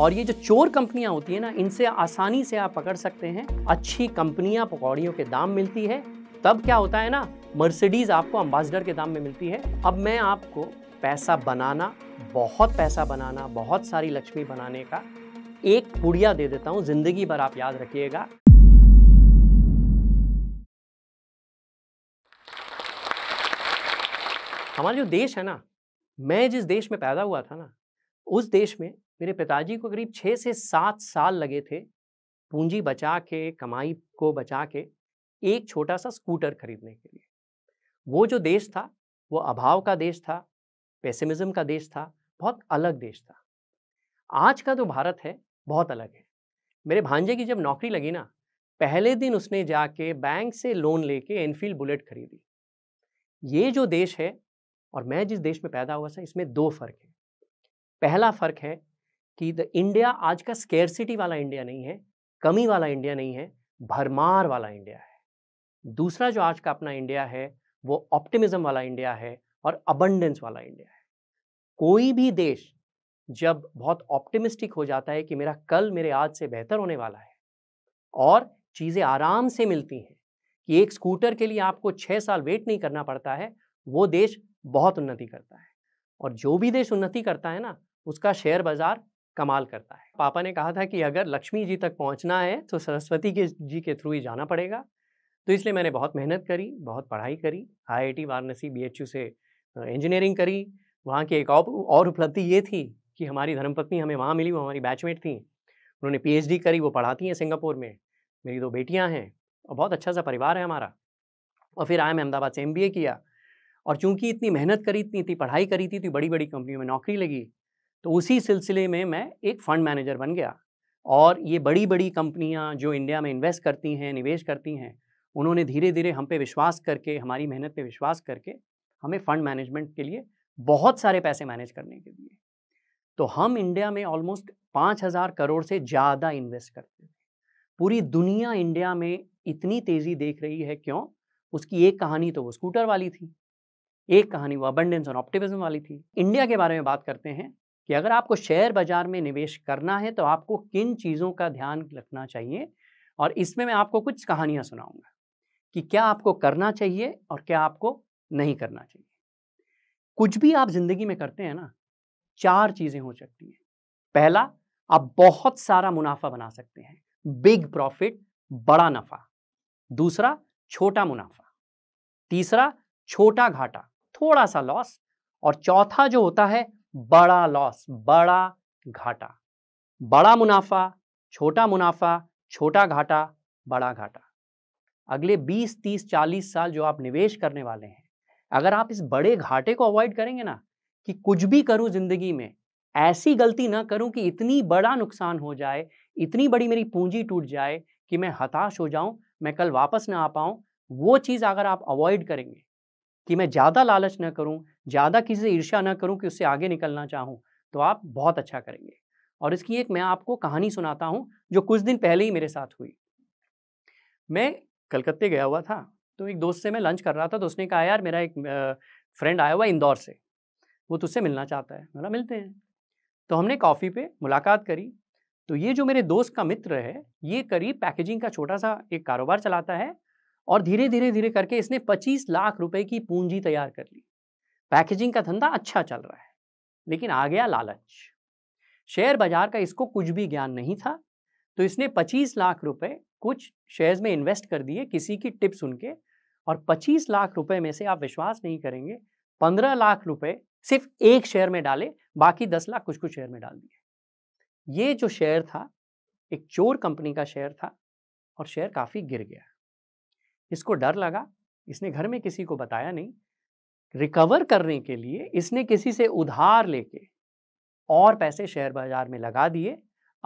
और ये जो चोर कंपनियां होती है ना इनसे आसानी से आप पकड़ सकते हैं अच्छी कंपनियां पकौड़ियों के दाम मिलती है तब क्या होता है ना मर्सिडीज आपको अम्बासडर के दाम में मिलती है अब मैं आपको पैसा बनाना बहुत पैसा बनाना बहुत सारी लक्ष्मी बनाने का एक पुड़िया दे देता हूँ जिंदगी भर आप याद रखिएगा हमारा जो देश है ना मैं जिस देश में पैदा हुआ था ना उस देश में मेरे पिताजी को करीब छः से सात साल लगे थे पूंजी बचा के कमाई को बचा के एक छोटा सा स्कूटर खरीदने के लिए वो जो देश था वो अभाव का देश था पेसिमिज्म का देश था बहुत अलग देश था आज का जो भारत है बहुत अलग है मेरे भांजे की जब नौकरी लगी ना पहले दिन उसने जाके बैंक से लोन लेके एनफील्ड बुलेट खरीदी ये जो देश है और मैं जिस देश में पैदा हुआ था इसमें दो फर्क है पहला फर्क है कि द इंडिया आज का स्केरसिटी वाला इंडिया नहीं है कमी वाला इंडिया नहीं है भरमार वाला इंडिया है दूसरा जो आज का अपना इंडिया है वो ऑप्टिमिज्म वाला इंडिया है और अबंडेंस वाला इंडिया है कोई भी देश जब बहुत ऑप्टिमिस्टिक हो जाता है कि मेरा कल मेरे आज से बेहतर होने वाला है और चीज़ें आराम से मिलती हैं कि एक स्कूटर के लिए आपको छः साल वेट नहीं करना पड़ता है वो देश बहुत उन्नति करता है और जो भी देश उन्नति करता है ना उसका शेयर बाज़ार कमाल करता है पापा ने कहा था कि अगर लक्ष्मी जी तक पहुंचना है तो सरस्वती के जी के थ्रू ही जाना पड़ेगा तो इसलिए मैंने बहुत मेहनत करी बहुत पढ़ाई करी आईआईटी वाराणसी बीएचयू से इंजीनियरिंग करी वहाँ की एक और उपलब्धि ये थी कि हमारी धर्मपत्नी हमें वहाँ मिली वो हमारी बैचमेट थी उन्होंने पी करी वो पढ़ाती हैं सिंगापुर में मेरी दो बेटियाँ हैं और बहुत अच्छा सा परिवार है हमारा और फिर आया मैं अहमदाबाद से एम किया और चूंकि इतनी मेहनत करी इतनी इतनी पढ़ाई करी थी तो बड़ी बड़ी कंपनियों में नौकरी लगी तो उसी सिलसिले में मैं एक फ़ंड मैनेजर बन गया और ये बड़ी बड़ी कंपनियां जो इंडिया में इन्वेस्ट करती हैं निवेश करती हैं उन्होंने धीरे धीरे हम पे विश्वास करके हमारी मेहनत पे विश्वास करके हमें फ़ंड मैनेजमेंट के लिए बहुत सारे पैसे मैनेज करने के लिए तो हम इंडिया में ऑलमोस्ट पाँच हज़ार करोड़ से ज़्यादा इन्वेस्ट करते थे पूरी दुनिया इंडिया में इतनी तेज़ी देख रही है क्यों उसकी एक कहानी तो वो स्कूटर वाली थी एक कहानी वो अबंडेंस और ऑप्टिविज़म वाली थी इंडिया के बारे में बात करते हैं कि अगर आपको शेयर बाज़ार में निवेश करना है तो आपको किन चीज़ों का ध्यान रखना चाहिए और इसमें मैं आपको कुछ कहानियाँ सुनाऊँगा कि क्या आपको करना चाहिए और क्या आपको नहीं करना चाहिए कुछ भी आप ज़िंदगी में करते हैं ना चार चीज़ें हो सकती हैं पहला आप बहुत सारा मुनाफा बना सकते हैं बिग प्रॉफिट बड़ा नफ़ा दूसरा छोटा मुनाफा तीसरा छोटा घाटा थोड़ा सा लॉस और चौथा जो होता है बड़ा लॉस बड़ा घाटा बड़ा मुनाफा छोटा मुनाफा छोटा घाटा बड़ा घाटा अगले 20 30 40 साल जो आप निवेश करने वाले हैं अगर आप इस बड़े घाटे को अवॉइड करेंगे ना कि कुछ भी करूं ज़िंदगी में ऐसी गलती ना करूं कि इतनी बड़ा नुकसान हो जाए इतनी बड़ी मेरी पूंजी टूट जाए कि मैं हताश हो जाऊं मैं कल वापस ना आ पाऊँ वो चीज़ अगर आप अवॉइड करेंगे कि मैं ज़्यादा लालच ना करूँ ज़्यादा किसी से ईर्ष्या ना करूँ कि उससे आगे निकलना चाहूँ तो आप बहुत अच्छा करेंगे और इसकी एक मैं आपको कहानी सुनाता हूँ जो कुछ दिन पहले ही मेरे साथ हुई मैं कलकत्ते गया हुआ था तो एक दोस्त से मैं लंच कर रहा था तो उसने कहा यार मेरा एक फ्रेंड आया हुआ इंदौर से वो तुझसे मिलना चाहता है बोला मिलते हैं तो हमने कॉफ़ी पे मुलाकात करी तो ये जो मेरे दोस्त का मित्र है ये करीब पैकेजिंग का छोटा सा एक कारोबार चलाता है और धीरे धीरे धीरे करके इसने 25 लाख रुपए की पूंजी तैयार कर ली पैकेजिंग का धंधा अच्छा चल रहा है लेकिन आ गया लालच शेयर बाजार का इसको कुछ भी ज्ञान नहीं था तो इसने 25 लाख रुपए कुछ शेयर्स में इन्वेस्ट कर दिए किसी की टिप सुन के और 25 लाख रुपए में से आप विश्वास नहीं करेंगे 15 लाख रुपए सिर्फ एक शेयर में डाले बाकी 10 लाख कुछ कुछ शेयर में डाल दिए ये जो शेयर था एक चोर कंपनी का शेयर था और शेयर काफ़ी गिर गया इसको डर लगा इसने घर में किसी को बताया नहीं रिकवर करने के लिए इसने किसी से उधार लेके और पैसे शेयर बाजार में लगा दिए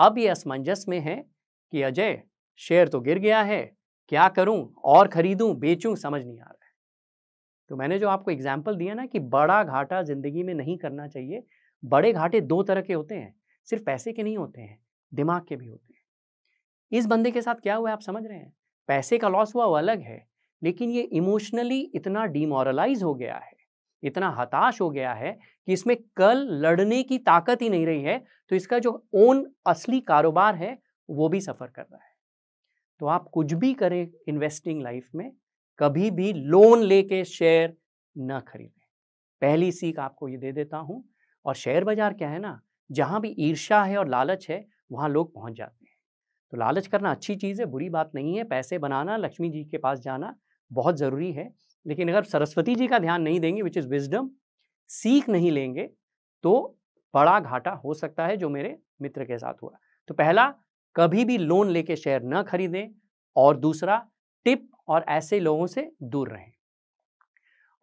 अब ये असमंजस में है कि अजय शेयर तो गिर गया है क्या करूं और खरीदूं बेचूं समझ नहीं आ रहा है तो मैंने जो आपको एग्जाम्पल दिया ना कि बड़ा घाटा ज़िंदगी में नहीं करना चाहिए बड़े घाटे दो तरह के होते हैं सिर्फ पैसे के नहीं होते हैं दिमाग के भी होते हैं इस बंदे के साथ क्या हुआ आप समझ रहे हैं पैसे का लॉस हुआ वो अलग है लेकिन ये इमोशनली इतना डिमोरलाइज हो गया है इतना हताश हो गया है कि इसमें कल लड़ने की ताकत ही नहीं रही है तो इसका जो ओन असली कारोबार है वो भी सफ़र कर रहा है तो आप कुछ भी करें इन्वेस्टिंग लाइफ में कभी भी लोन लेके शेयर ना खरीदें पहली सीख आपको ये दे देता हूँ और शेयर बाजार क्या है ना जहाँ भी ईर्षा है और लालच है वहाँ लोग पहुँच जाते हैं तो लालच करना अच्छी चीज़ है बुरी बात नहीं है पैसे बनाना लक्ष्मी जी के पास जाना बहुत ज़रूरी है लेकिन अगर सरस्वती जी का ध्यान नहीं देंगे विच इज़ विजडम सीख नहीं लेंगे तो बड़ा घाटा हो सकता है जो मेरे मित्र के साथ हुआ तो पहला कभी भी लोन लेके शेयर ना खरीदें और दूसरा टिप और ऐसे लोगों से दूर रहें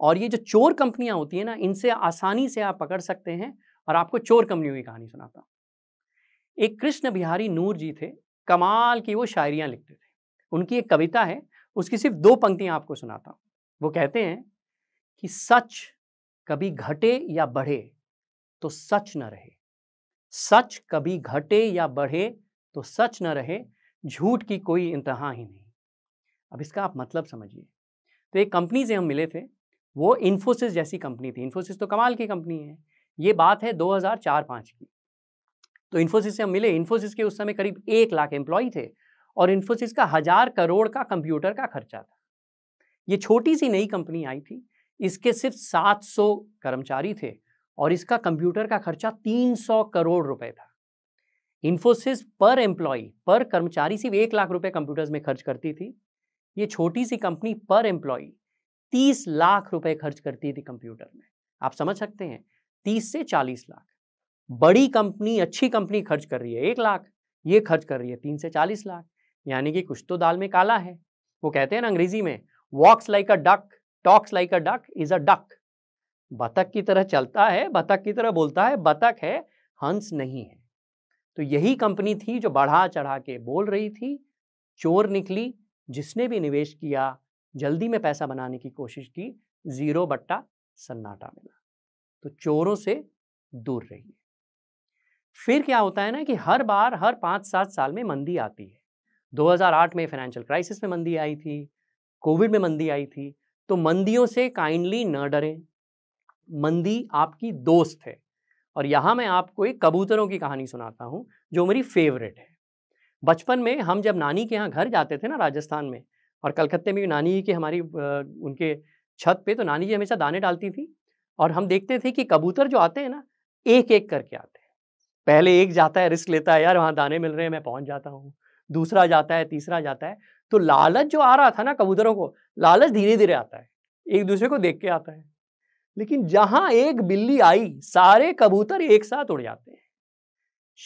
और ये जो चोर कंपनियां होती हैं ना इनसे आसानी से आप पकड़ सकते हैं और आपको चोर कंपनियों की कहानी सुनाता हूँ एक कृष्ण बिहारी नूर जी थे कमाल की वो शायरियाँ लिखते थे उनकी एक कविता है उसकी सिर्फ दो पंक्तियाँ आपको सुनाता हूँ वो कहते हैं कि सच कभी घटे या बढ़े तो सच न रहे सच कभी घटे या बढ़े तो सच न रहे झूठ की कोई इंतहा ही नहीं अब इसका आप मतलब समझिए तो एक कंपनी से हम मिले थे वो इन्फोसिस जैसी कंपनी थी इन्फोसिस तो कमाल की कंपनी है ये बात है 2004-5 की तो इन्फोसिस से हम मिले इन्फोसिस के उस समय करीब एक लाख एम्प्लॉय थे और इन्फोसिस का हज़ार करोड़ का कंप्यूटर का खर्चा था ये छोटी सी नई कंपनी आई थी इसके सिर्फ 700 कर्मचारी थे और इसका कंप्यूटर का खर्चा 300 करोड़ रुपए था इन्फोसिस पर एम्प्लॉय पर कर्मचारी सिर्फ एक लाख रुपए कंप्यूटर्स में खर्च करती थी ये छोटी सी कंपनी पर एम्प्लॉय 30 लाख रुपए खर्च करती थी कंप्यूटर में आप समझ सकते हैं 30 से 40 लाख बड़ी कंपनी अच्छी कंपनी खर्च कर रही है एक लाख ये खर्च कर रही है तीन से चालीस लाख यानी कि कुछ तो दाल में काला है वो कहते हैं ना अंग्रेजी में walks like a duck talks like a duck is a duck बतख की तरह चलता है बतख की तरह बोलता है बतख है हंस नहीं है तो यही कंपनी थी जो बढ़ा चढ़ा के बोल रही थी चोर निकली जिसने भी निवेश किया जल्दी में पैसा बनाने की कोशिश की जीरो बट्टा सन्नाटा मिला तो चोरों से दूर रहिए फिर क्या होता है ना कि हर बार हर पाँच सात साल में मंदी आती है 2008 में फाइनेंशियल क्राइसिस में मंदी आई थी कोविड में मंदी आई थी तो मंदियों से काइंडली न डरें मंदी आपकी दोस्त है और यहाँ मैं आपको एक कबूतरों की कहानी सुनाता हूँ जो मेरी फेवरेट है बचपन में हम जब नानी के यहाँ घर जाते थे ना राजस्थान में और कलकत्ते में भी नानी की हमारी उनके छत पे तो नानी जी हमेशा दाने डालती थी और हम देखते थे कि कबूतर जो आते हैं ना एक एक करके आते हैं पहले एक जाता है रिस्क लेता है यार वहाँ दाने मिल रहे हैं मैं पहुंच जाता हूँ दूसरा जाता है तीसरा जाता है तो लालच जो आ रहा था ना कबूतरों को लालच धीरे धीरे आता है एक दूसरे को देख के आता है लेकिन जहाँ एक बिल्ली आई सारे कबूतर एक साथ उड़ जाते हैं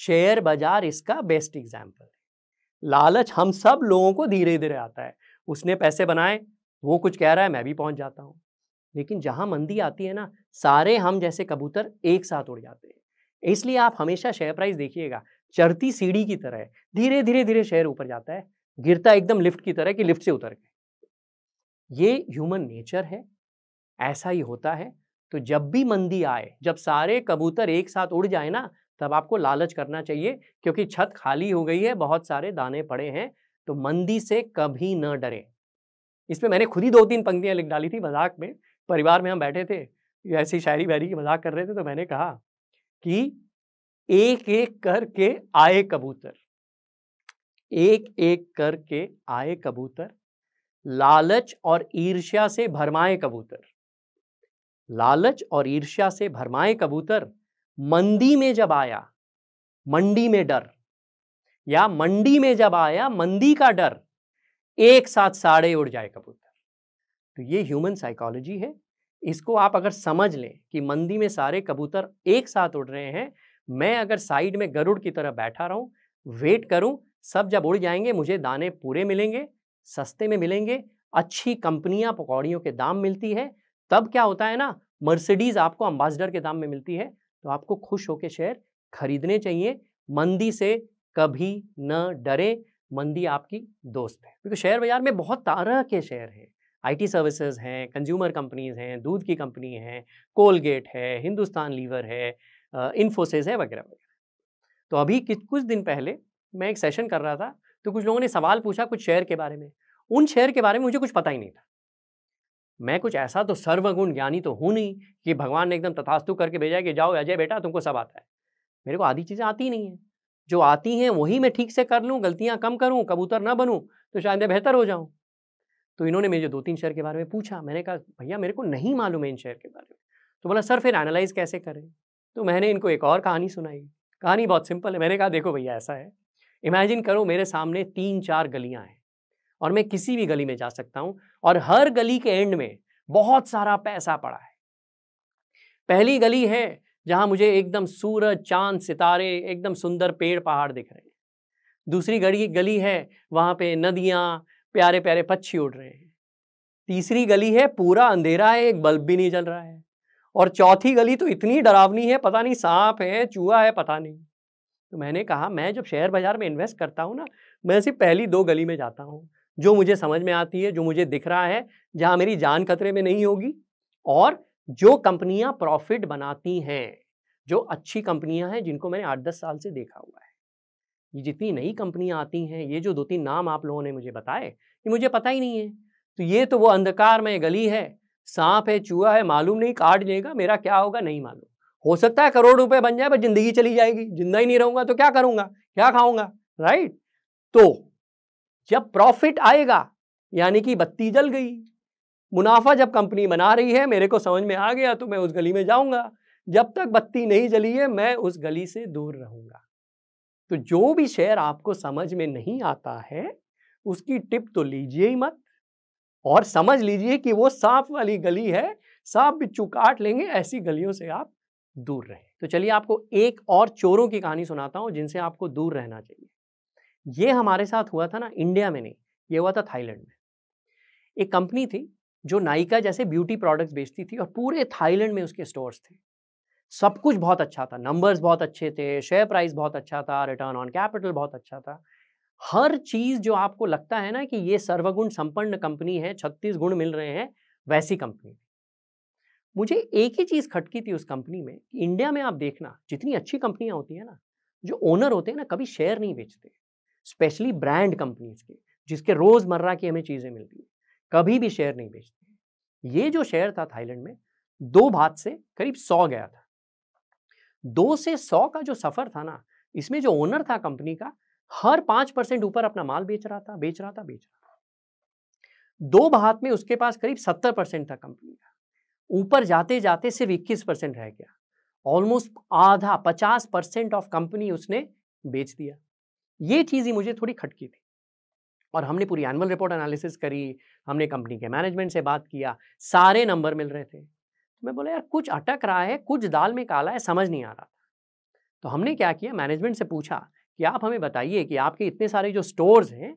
शेयर बाजार इसका बेस्ट एग्जाम्पल है लालच हम सब लोगों को धीरे धीरे आता है उसने पैसे बनाए वो कुछ कह रहा है मैं भी पहुंच जाता हूँ लेकिन जहाँ मंदी आती है ना सारे हम जैसे कबूतर एक साथ उड़ जाते हैं इसलिए आप हमेशा शेयर प्राइस देखिएगा चढ़ती सीढ़ी की तरह धीरे धीरे धीरे शेयर ऊपर जाता है गिरता एकदम लिफ्ट की तरह कि लिफ्ट से उतर गए ये ह्यूमन नेचर है ऐसा ही होता है तो जब भी मंदी आए जब सारे कबूतर एक साथ उड़ जाए ना तब आपको लालच करना चाहिए क्योंकि छत खाली हो गई है बहुत सारे दाने पड़े हैं तो मंदी से कभी न डरे इसमें मैंने खुद ही दो तीन पंक्तियां लिख डाली थी मजाक में परिवार में हम बैठे थे ऐसी शायरी वायरी की मजाक कर रहे थे तो मैंने कहा कि एक एक करके आए कबूतर एक एक करके आए कबूतर लालच और ईर्ष्या से भरमाए कबूतर लालच और ईर्ष्या से भरमाए कबूतर मंदी में जब आया मंडी में डर या मंडी में जब आया मंदी का डर एक साथ साड़े उड़ जाए कबूतर तो ये ह्यूमन साइकोलॉजी है इसको आप अगर समझ लें कि मंदी में सारे कबूतर एक साथ उड़ रहे हैं मैं अगर साइड में गरुड़ की तरह बैठा रहूं वेट करूं सब जब उड़ जाएंगे मुझे दाने पूरे मिलेंगे सस्ते में मिलेंगे अच्छी कंपनियां पकौड़ियों के दाम मिलती है तब क्या होता है ना मर्सिडीज आपको अम्बासडर के दाम में मिलती है तो आपको खुश होकर शेयर खरीदने चाहिए मंदी से कभी न डरे मंदी आपकी दोस्त है क्योंकि शेयर बाजार में बहुत तरह के शेयर हैं आईटी सर्विसेज हैं कंज्यूमर कंपनीज हैं दूध की कंपनी है कोलगेट है हिंदुस्तान लीवर है इन्फोसिस है वगैरह वगैरह तो अभी कुछ दिन पहले मैं एक सेशन कर रहा था तो कुछ लोगों ने सवाल पूछा कुछ शेयर के बारे में उन शेयर के बारे में मुझे कुछ पता ही नहीं था मैं कुछ ऐसा तो सर्वगुण ज्ञानी तो हूँ नहीं कि भगवान ने एकदम तथास्तु करके भेजा कि जाओ अजय बेटा तुमको सब आता है मेरे को आधी चीज़ें आती नहीं हैं जो आती हैं वही मैं ठीक से कर लूँ गलतियाँ कम करूँ कबूतर ना बनूँ तो शायद बेहतर हो जाऊँ तो इन्होंने मेरे दो तीन शेयर के बारे में पूछा मैंने कहा भैया मेरे को नहीं मालूम है इन शेयर के बारे में तो बोला सर फिर एनालाइज कैसे करें तो मैंने इनको एक और कहानी सुनाई कहानी बहुत सिंपल है मैंने कहा देखो भैया ऐसा है इमेजिन करो मेरे सामने तीन चार गलियाँ हैं और मैं किसी भी गली में जा सकता हूँ और हर गली के एंड में बहुत सारा पैसा पड़ा है पहली गली है जहाँ मुझे एकदम सूरज चांद सितारे एकदम सुंदर पेड़ पहाड़ दिख रहे हैं दूसरी गली गली है वहाँ पे नदियाँ प्यारे प्यारे पक्षी उड़ रहे हैं तीसरी गली है पूरा अंधेरा है एक बल्ब भी नहीं जल रहा है और चौथी गली तो इतनी डरावनी है पता नहीं सांप है चूहा है पता नहीं तो मैंने कहा मैं जब शेयर बाज़ार में इन्वेस्ट करता हूँ ना मैं सिर्फ पहली दो गली में जाता हूँ जो मुझे समझ में आती है जो मुझे दिख रहा है जहाँ मेरी जान खतरे में नहीं होगी और जो कंपनियाँ प्रॉफिट बनाती हैं जो अच्छी कंपनियाँ हैं जिनको मैंने आठ दस साल से देखा हुआ है ये जितनी नई कंपनियां आती हैं ये जो दो तीन नाम आप लोगों ने मुझे बताए ये मुझे पता ही नहीं है तो ये तो वो अंधकार में गली है सांप है चूहा है मालूम नहीं काट लेगा मेरा क्या होगा नहीं मालूम हो सकता है करोड़ रुपए बन जाए पर जिंदगी चली जाएगी जिंदा ही नहीं रहूंगा तो क्या करूंगा क्या खाऊंगा राइट तो जब प्रॉफिट आएगा यानी कि बत्ती जल गई मुनाफा जब कंपनी बना रही है मेरे को समझ में आ गया तो मैं उस गली में जाऊंगा जब तक बत्ती नहीं जली है मैं उस गली से दूर रहूंगा तो जो भी शेयर आपको समझ में नहीं आता है उसकी टिप तो लीजिए ही मत और समझ लीजिए कि वो सांप वाली गली है सांप बिच्छू काट लेंगे ऐसी गलियों से आप दूर रहें तो चलिए आपको एक और चोरों की कहानी सुनाता हूँ जिनसे आपको दूर रहना चाहिए ये हमारे साथ हुआ था ना इंडिया में नहीं ये हुआ था थाईलैंड में एक कंपनी थी जो नाइका जैसे ब्यूटी प्रोडक्ट्स बेचती थी और पूरे थाईलैंड में उसके स्टोर्स थे सब कुछ बहुत अच्छा था नंबर्स बहुत अच्छे थे शेयर प्राइस बहुत अच्छा था रिटर्न ऑन कैपिटल बहुत अच्छा था हर चीज़ जो आपको लगता है ना कि ये सर्वगुण संपन्न कंपनी है छत्तीस गुण मिल रहे हैं वैसी कंपनी मुझे एक ही चीज़ खटकी थी उस कंपनी में कि इंडिया में आप देखना जितनी अच्छी कंपनियां होती हैं ना जो ओनर होते हैं ना कभी शेयर नहीं बेचते स्पेशली ब्रांड कंपनीज के जिसके रोज़मर्रा की हमें चीज़ें मिलती हैं कभी भी शेयर नहीं बेचते ये जो शेयर था थाईलैंड में दो भात से करीब सौ गया था दो से सौ का जो सफ़र था ना इसमें जो ओनर था कंपनी का हर पांच परसेंट ऊपर अपना माल बेच रहा था बेच रहा था बेच रहा था दो भात में उसके पास करीब सत्तर परसेंट था कंपनी का ऊपर जाते जाते सिर्फ इक्कीस परसेंट रह गया ऑलमोस्ट आधा पचास परसेंट ऑफ कंपनी उसने बेच दिया ये चीज़ ही मुझे थोड़ी खटकी थी और हमने पूरी एनुअल रिपोर्ट एनालिसिस करी हमने कंपनी के मैनेजमेंट से बात किया सारे नंबर मिल रहे थे तो मैं बोला यार कुछ अटक रहा है कुछ दाल में काला है समझ नहीं आ रहा तो हमने क्या किया मैनेजमेंट से पूछा कि आप हमें बताइए कि आपके इतने सारे जो स्टोर्स हैं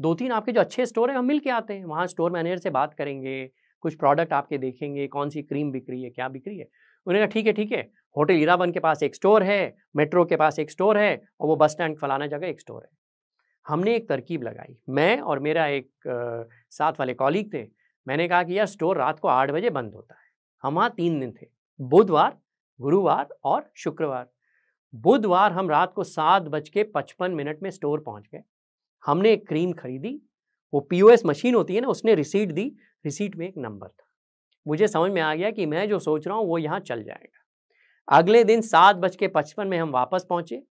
दो तीन आपके जो अच्छे स्टोर हैं हम मिल के आते हैं वहाँ स्टोर मैनेजर से बात करेंगे कुछ प्रोडक्ट आपके देखेंगे कौन सी क्रीम बिक रही है क्या बिक रही है उन्होंने कहा ठीक है ठीक है होटल हीराबन के पास एक स्टोर है मेट्रो के पास एक स्टोर है और वो बस स्टैंड फलाना जगह एक स्टोर है हमने एक तरकीब लगाई मैं और मेरा एक आ, साथ वाले कॉलीग थे मैंने कहा कि यार स्टोर रात को आठ बजे बंद होता है हम वहाँ तीन दिन थे बुधवार गुरुवार और शुक्रवार बुधवार हम रात को सात बज के पचपन मिनट में स्टोर पहुंच गए हमने एक क्रीम खरीदी वो पीओएस मशीन होती है ना उसने रिसीट दी रिसीट में एक नंबर था मुझे समझ में आ गया कि मैं जो सोच रहा हूँ वो यहाँ चल जाएगा अगले दिन सात बज के पचपन में हम वापस पहुँचे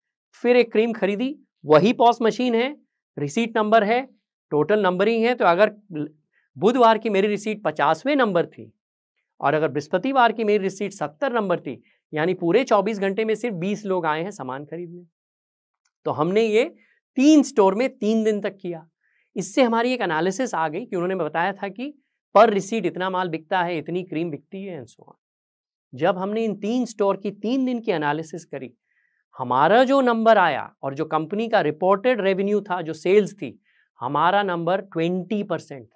फिर एक क्रीम खरीदी वही पॉस मशीन है रिसीट नंबर है टोटल नंबर ही है तो अगर बुधवार की मेरी रिसीट पचासवें नंबर थी और अगर बृहस्पतिवार की मेरी रिसीट सत्तर नंबर थी यानी पूरे चौबीस घंटे में सिर्फ बीस लोग आए हैं सामान खरीदने तो हमने ये तीन स्टोर में तीन दिन तक किया इससे हमारी एक एनालिसिस आ गई कि उन्होंने बताया था कि पर रिसीट इतना माल बिकता है इतनी क्रीम बिकती है एंड सो ऑन जब हमने इन तीन स्टोर की तीन दिन की एनालिसिस करी हमारा जो नंबर आया और जो कंपनी का रिपोर्टेड रेवेन्यू था जो सेल्स थी हमारा नंबर ट्वेंटी परसेंट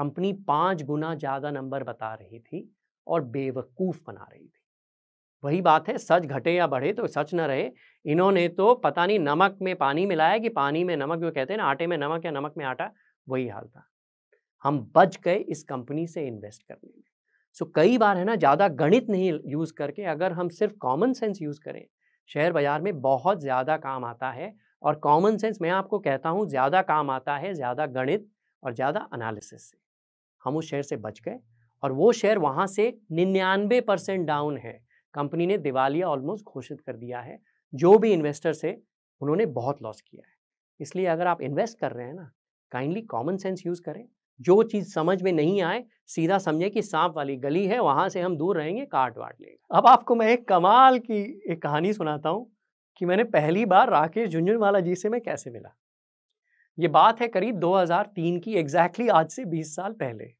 कंपनी पाँच गुना ज़्यादा नंबर बता रही थी और बेवकूफ़ बना रही थी वही बात है सच घटे या बढ़े तो सच न रहे इन्होंने तो पता नहीं नमक में पानी मिलाया कि पानी में नमक जो कहते हैं ना आटे में नमक या नमक में आटा वही हाल था हम बच गए इस कंपनी से इन्वेस्ट करने में सो कई बार है ना ज़्यादा गणित नहीं यूज़ करके अगर हम सिर्फ कॉमन सेंस यूज़ करें शेयर बाज़ार में बहुत ज़्यादा काम आता है और कॉमन सेंस मैं आपको कहता हूँ ज़्यादा काम आता है ज़्यादा गणित और ज़्यादा एनालिसिस से हम उस शेयर से बच गए और वो शेयर वहाँ से निन्यानवे परसेंट डाउन है कंपनी ने दिवालिया ऑलमोस्ट घोषित कर दिया है जो भी इन्वेस्टर से उन्होंने बहुत लॉस किया है इसलिए अगर आप इन्वेस्ट कर रहे हैं ना काइंडली कॉमन सेंस यूज़ करें जो चीज़ समझ में नहीं आए सीधा समझें कि सांप वाली गली है वहाँ से हम दूर रहेंगे काट वाट लेगा अब आपको मैं एक कमाल की एक कहानी सुनाता हूँ कि मैंने पहली बार राकेश झुंझुनवाला जी से मैं कैसे मिला ये बात है करीब 2003 की एग्जैक्टली आज से 20 साल पहले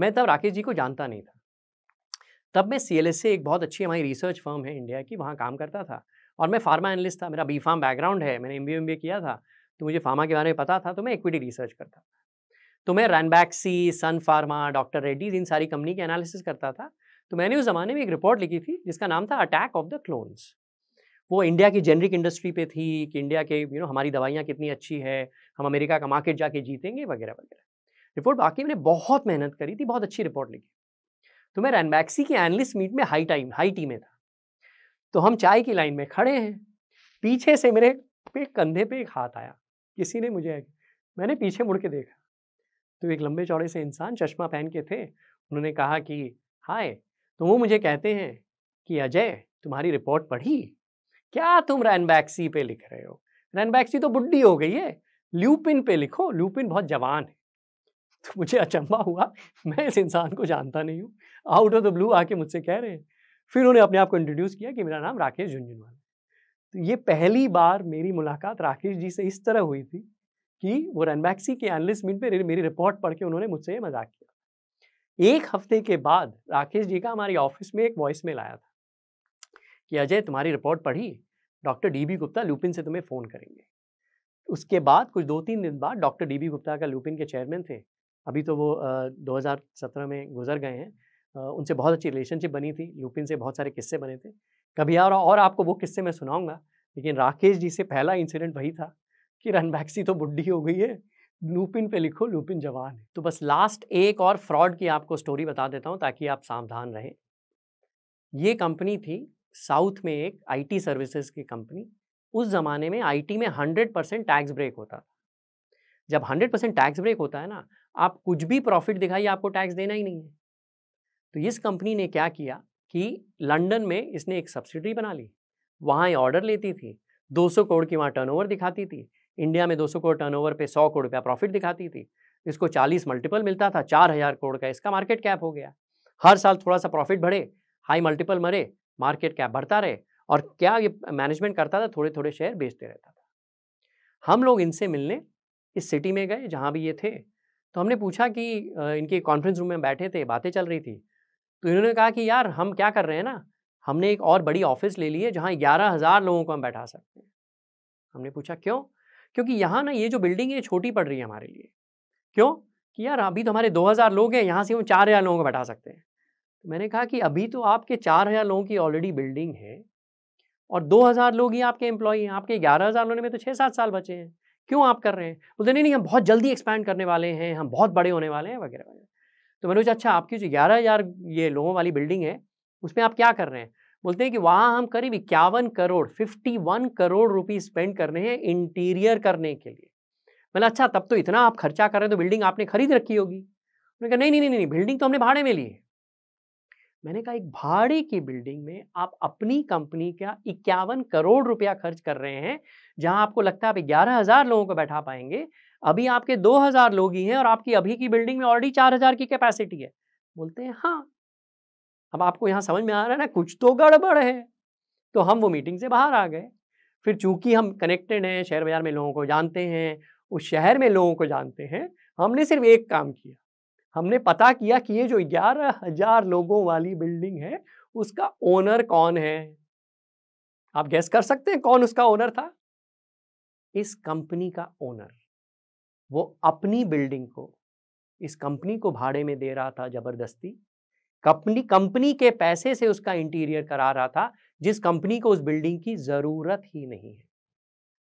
मैं तब राकेश जी को जानता नहीं था तब मैं सी एल एक बहुत अच्छी हमारी रिसर्च फर्म है इंडिया की वहाँ काम करता था और मैं फार्मा एनालिस्ट था मेरा बी फार्म बैकग्राउंड है मैंने एम बी किया था तो मुझे फार्मा के बारे में पता था तो मैं इक्विटी रिसर्च करता था तो मैं रैनबैक्सी सन फार्मा डॉक्टर रेड्डीज इन सारी कंपनी के एनालिसिस करता था तो मैंने उस ज़माने में एक रिपोर्ट लिखी थी जिसका नाम था अटैक ऑफ द क्लोन्स वो इंडिया की जेनरिक इंडस्ट्री पे थी कि इंडिया के यू you नो know, हमारी दवाइयाँ कितनी अच्छी है हम अमेरिका का मार्केट जाके जीतेंगे वगैरह वगैरह रिपोर्ट बाकी मैंने बहुत मेहनत करी थी बहुत अच्छी रिपोर्ट लिखी तो मैं रैनबैक्सी के एनलिस्ट मीट में हाई टाइम हाई टी में था तो हम चाय की लाइन में खड़े हैं पीछे से मेरे पे कंधे पे एक हाथ आया किसी ने मुझे मैंने पीछे मुड़ के देखा तो एक लंबे चौड़े से इंसान चश्मा पहन के थे उन्होंने कहा कि हाय तो वो मुझे कहते हैं कि अजय तुम्हारी रिपोर्ट पढ़ी क्या तुम रैनबैक्सी पे लिख रहे हो रैनबैक्सी तो बुढ़ी हो गई है ल्यूपिन पे लिखो ल्यूपिन बहुत जवान है तो मुझे अचंबा हुआ मैं इस इंसान को जानता नहीं हूँ आउट ऑफ द ब्लू आके मुझसे कह रहे हैं फिर उन्होंने अपने आप को इंट्रोड्यूस किया कि मेरा नाम राकेश झुंझुनवाला तो ये पहली बार मेरी मुलाकात राकेश जी से इस तरह हुई थी कि वो रनबैक्सी के एनालिस्ट मीट में मेरी रिपोर्ट पढ़ के उन्होंने मुझसे ये मजाक किया एक हफ्ते के बाद राकेश जी का हमारी ऑफिस में एक वॉइस मेल आया था कि अजय तुम्हारी रिपोर्ट पढ़ी डॉक्टर बी गुप्ता लुपिन से तुम्हें फ़ोन करेंगे उसके बाद कुछ दो तीन दिन बाद डॉक्टर बी गुप्ता का लुपिन के चेयरमैन थे अभी तो वो दो हज़ार सत्रह में गुजर गए हैं उनसे बहुत अच्छी रिलेशनशिप बनी थी लुपिन से बहुत सारे किस्से बने थे कभी यार और आपको वो किस्से मैं सुनाऊंगा लेकिन राकेश जी से पहला इंसिडेंट वही था कि रनबैक्सी तो बुढ़ी हो गई है लूपिन पे लिखो लूपिन जवान है तो बस लास्ट एक और फ्रॉड की आपको स्टोरी बता देता हूँ ताकि आप सावधान रहें ये कंपनी थी साउथ में एक आईटी सर्विसेज की कंपनी उस ज़माने में आईटी में 100 परसेंट टैक्स ब्रेक होता था जब 100 परसेंट टैक्स ब्रेक होता है ना आप कुछ भी प्रॉफिट दिखाइए आपको टैक्स देना ही नहीं है तो इस कंपनी ने क्या किया कि लंदन में इसने एक सब्सिडी बना ली वहाँ ऑर्डर लेती थी 200 करोड़ की वहाँ टर्नओवर दिखाती थी इंडिया में 200 करोड़ टर्नओवर पे 100 करोड़ रुपया प्रॉफिट दिखाती थी इसको 40 मल्टीपल मिलता था 4000 करोड़ का इसका मार्केट कैप हो गया हर साल थोड़ा सा प्रॉफिट बढ़े हाई मल्टीपल मरे मार्केट क्या बढ़ता रहे और क्या ये मैनेजमेंट करता था थोड़े थोड़े शेयर बेचते रहता था हम लोग इनसे मिलने इस सिटी में गए जहाँ भी ये थे तो हमने पूछा कि इनके कॉन्फ्रेंस रूम में बैठे थे बातें चल रही थी तो इन्होंने कहा कि यार हम क्या कर रहे हैं ना हमने एक और बड़ी ऑफिस ले ली है जहाँ ग्यारह हज़ार लोगों को हम बैठा सकते हैं हमने पूछा क्यों क्योंकि यहाँ ना ये जो बिल्डिंग है छोटी पड़ रही है हमारे लिए क्यों कि यार अभी तो हमारे हज़ार लोग हैं यहाँ से हम चार हज़ार लोगों को बैठा सकते हैं तो मैंने कहा कि अभी तो आपके चार हज़ार लोगों की ऑलरेडी बिल्डिंग है और दो हज़ार लोग ही आपके एम्प्लॉई हैं आपके ग्यारह हज़ार लोगों में तो छः सात साल बचे हैं क्यों आप कर रहे हैं बोलते नहीं नहीं हम बहुत जल्दी एक्सपैंड करने वाले हैं हम बहुत बड़े होने वाले हैं वगैरह वगैरह तो मैंने पूछा अच्छा आपकी जो ग्यारह हज़ार ये लोगों वाली बिल्डिंग है उसमें आप क्या कर रहे हैं बोलते हैं कि वहाँ हम करीब इक्यावन crore fifty one crore rupees spend कर रहे हैं इंटीरियर करने के लिए मैंने अच्छा तब तो इतना आप खर्चा कर रहे हैं तो बिल्डिंग आपने खरीद रखी होगी उन्होंने कहा नहीं नहीं नहीं नहीं बिल्डिंग तो हमने भाड़े में ली है मैंने कहा एक भाड़े की बिल्डिंग में आप अपनी कंपनी का इक्यावन करोड़ रुपया खर्च कर रहे हैं जहां आपको लगता है आप ग्यारह हज़ार लोगों को बैठा पाएंगे अभी आपके दो हज़ार लोग ही हैं और आपकी अभी की बिल्डिंग में ऑलरेडी चार हज़ार की कैपेसिटी है बोलते हैं हाँ अब आपको यहाँ समझ में आ रहा है ना कुछ तो गड़बड़ है तो हम वो मीटिंग से बाहर आ गए फिर चूंकि हम कनेक्टेड हैं शेयर बाज़ार में लोगों को जानते हैं उस शहर में लोगों को जानते हैं हमने सिर्फ एक काम किया हमने पता किया कि ये जो ग्यारह हजार लोगों वाली बिल्डिंग है उसका ओनर कौन है आप गैस कर सकते हैं कौन उसका ओनर था इस कंपनी का ओनर वो अपनी बिल्डिंग को इस कंपनी को भाड़े में दे रहा था जबरदस्ती कंपनी कंपनी के पैसे से उसका इंटीरियर करा रहा था जिस कंपनी को उस बिल्डिंग की ज़रूरत ही नहीं है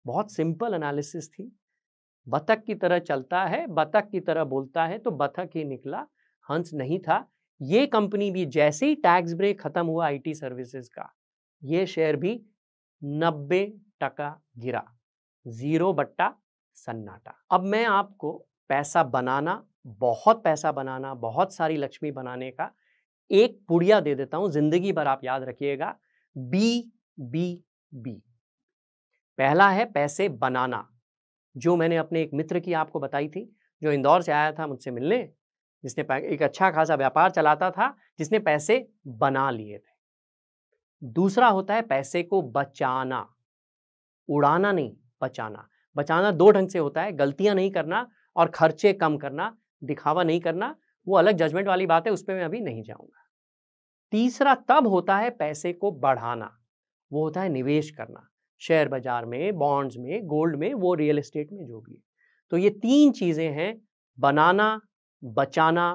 बहुत सिंपल एनालिसिस थी बतख की तरह चलता है बतख की तरह बोलता है तो बतख ही निकला हंस नहीं था ये कंपनी भी जैसे ही टैक्स ब्रेक खत्म हुआ आईटी सर्विसेज का ये शेयर भी नब्बे टका गिरा जीरो बट्टा सन्नाटा अब मैं आपको पैसा बनाना बहुत पैसा बनाना बहुत सारी लक्ष्मी बनाने का एक पुड़िया दे देता हूं जिंदगी भर आप याद रखिएगा बी बी बी पहला है पैसे बनाना जो मैंने अपने एक मित्र की आपको बताई थी जो इंदौर से आया था मुझसे मिलने जिसने एक अच्छा खासा व्यापार चलाता था जिसने पैसे बना लिए थे दूसरा होता है पैसे को बचाना उड़ाना नहीं बचाना बचाना दो ढंग से होता है गलतियां नहीं करना और खर्चे कम करना दिखावा नहीं करना वो अलग जजमेंट वाली बात है उस पर मैं अभी नहीं जाऊंगा तीसरा तब होता है पैसे को बढ़ाना वो होता है निवेश करना शेयर बाजार में बॉन्ड्स में गोल्ड में वो रियल इस्टेट में जो भी है तो ये तीन चीज़ें हैं बनाना बचाना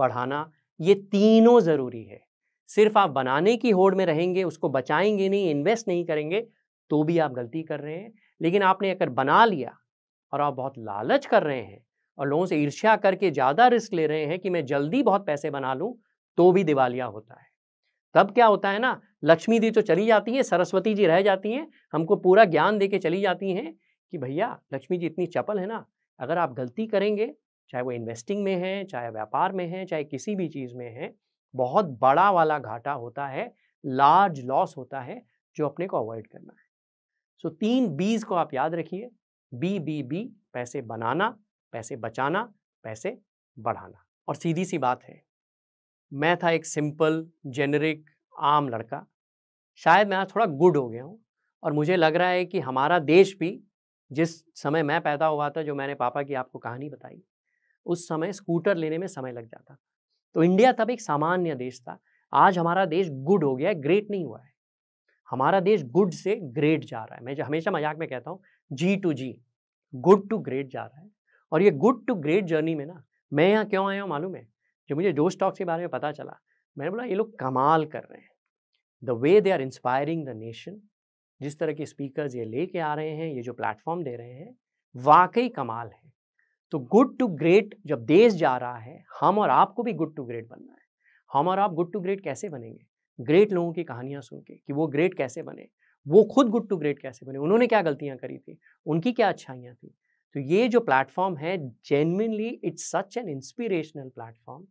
बढ़ाना ये तीनों ज़रूरी है सिर्फ आप बनाने की होड़ में रहेंगे उसको बचाएंगे नहीं इन्वेस्ट नहीं करेंगे तो भी आप गलती कर रहे हैं लेकिन आपने अगर बना लिया और आप बहुत लालच कर रहे हैं और लोगों से ईर्ष्या करके ज़्यादा रिस्क ले रहे हैं कि मैं जल्दी बहुत पैसे बना लूँ तो भी दिवालिया होता है तब क्या होता है ना लक्ष्मी जी तो चली जाती हैं सरस्वती जी रह जाती हैं हमको पूरा ज्ञान दे के चली जाती हैं कि भैया लक्ष्मी जी इतनी चपल है ना अगर आप गलती करेंगे चाहे वो इन्वेस्टिंग में है चाहे व्यापार में है चाहे किसी भी चीज़ में है बहुत बड़ा वाला घाटा होता है लार्ज लॉस होता है जो अपने को अवॉइड करना है सो so, तीन बीज को आप याद रखिए बी बी बी पैसे बनाना पैसे बचाना पैसे बढ़ाना और सीधी सी बात है मैं था एक सिंपल जेनरिक आम लड़का शायद मैं आज थोड़ा गुड हो गया हूँ और मुझे लग रहा है कि हमारा देश भी जिस समय मैं पैदा हुआ था जो मैंने पापा की आपको कहानी बताई उस समय स्कूटर लेने में समय लग जाता तो इंडिया तब एक सामान्य देश था आज हमारा देश गुड हो गया है ग्रेट नहीं हुआ है हमारा देश गुड से ग्रेट जा रहा है मैं हमेशा मजाक में कहता हूँ G to G good to great जा रहा है और ये गुड टू ग्रेट जर्नी में ना मैं यहाँ क्यों आया हूँ मालूम है जो मुझे जो स्टॉक के बारे में पता चला मैंने बोला ये लोग कमाल कर रहे हैं the way they are inspiring the nation जिस तरह के स्पीकर्स ये लेके आ रहे हैं ये जो प्लेटफॉर्म दे रहे हैं वाकई कमाल है तो गुड टू ग्रेट जब देश जा रहा है हम और आपको भी गुड टू ग्रेट बनना है हम और आप गुड टू ग्रेट कैसे बनेंगे ग्रेट लोगों की कहानियाँ सुन के कि वो ग्रेट कैसे बने वो खुद गुड टू ग्रेट कैसे बने उन्होंने क्या गलतियाँ करी थी उनकी क्या अच्छाइयाँ थी तो ये जो प्लेटफॉर्म है genuinely it's such an inspirational platform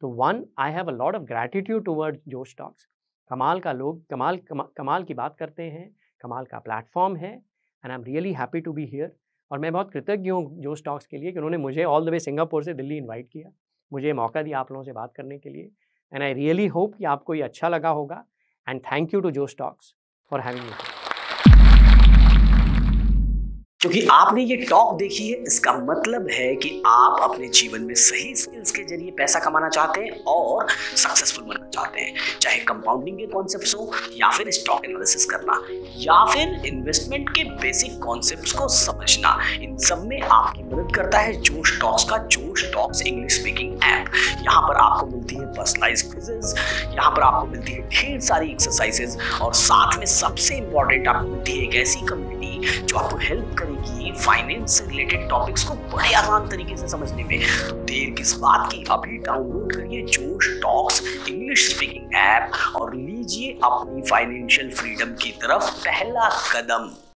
तो one I have a lot of gratitude toward Josh Talks कमाल का लोग कमाल कमा, कमाल की बात करते हैं कमाल का प्लेटफॉर्म है and I am really happy to be here और मैं बहुत कृतज्ञ हूँ जोश स्टॉक्स के लिए कि उन्होंने मुझे ऑल द वे सिंगापुर से दिल्ली इन्वाइट किया मुझे मौका दिया आप लोगों से बात करने के लिए एंड आई रियली होप कि आपको ये अच्छा लगा होगा and thank you to Josh Talks for having you क्योंकि आपने ये टॉक देखी है इसका मतलब है कि आप अपने जीवन में सही स्किल्स के जरिए पैसा कमाना चाहते हैं और सक्सेसफुल बनना चाहते हैं चाहे कंपाउंडिंग के कॉन्सेप्ट हो या फिर स्टॉक एनालिसिस करना या फिर इन्वेस्टमेंट के बेसिक कॉन्सेप्ट को समझना इन सब में आपकी मदद करता है जोश टॉक्स का जोश टॉक्स इंग्लिश स्पीकिंग ऐप यहाँ पर आपको मिलती है पर्सनलाइज क्विजेज यहाँ पर आपको मिलती है ढेर सारी एक्सरसाइजेज और साथ में सबसे इंपॉर्टेंट आपको मिलती है एक ऐसी कंपनी जो आपको हेल्प करे कि फाइनेंस से रिलेटेड टॉपिक्स को बड़े आसान तरीके से समझने में देर किस बात की अभी डाउनलोड करिए जोश टॉक्स इंग्लिश स्पीकिंग ऐप और लीजिए अपनी फाइनेंशियल फ्रीडम की तरफ पहला कदम